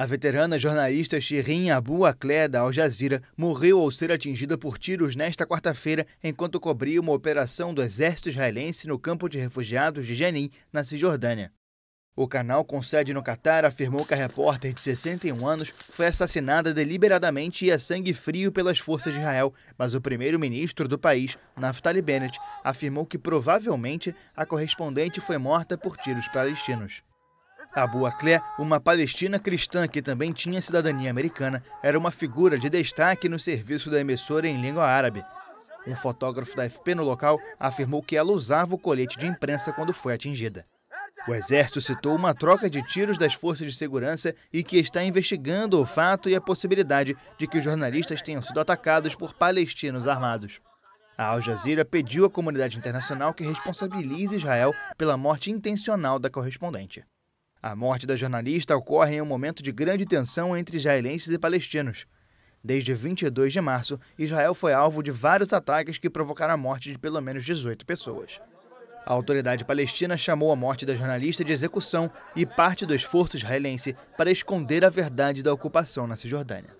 A veterana jornalista Shirin Abu Akleh, da Al Jazeera, morreu ao ser atingida por tiros nesta quarta-feira enquanto cobria uma operação do exército israelense no campo de refugiados de Jenin, na Cisjordânia. O canal com sede no Catar afirmou que a repórter de 61 anos foi assassinada deliberadamente e a sangue frio pelas forças de Israel, mas o primeiro-ministro do país, Naftali Bennett, afirmou que provavelmente a correspondente foi morta por tiros palestinos. Abu Akleh, uma palestina cristã que também tinha cidadania americana, era uma figura de destaque no serviço da emissora em língua árabe. Um fotógrafo da FP no local afirmou que ela usava o colete de imprensa quando foi atingida. O exército citou uma troca de tiros das forças de segurança e que está investigando o fato e a possibilidade de que os jornalistas tenham sido atacados por palestinos armados. A Al Jazeera pediu à comunidade internacional que responsabilize Israel pela morte intencional da correspondente. A morte da jornalista ocorre em um momento de grande tensão entre israelenses e palestinos. Desde 22 de março, Israel foi alvo de vários ataques que provocaram a morte de pelo menos 18 pessoas. A autoridade palestina chamou a morte da jornalista de execução e parte do esforço israelense para esconder a verdade da ocupação na Cisjordânia.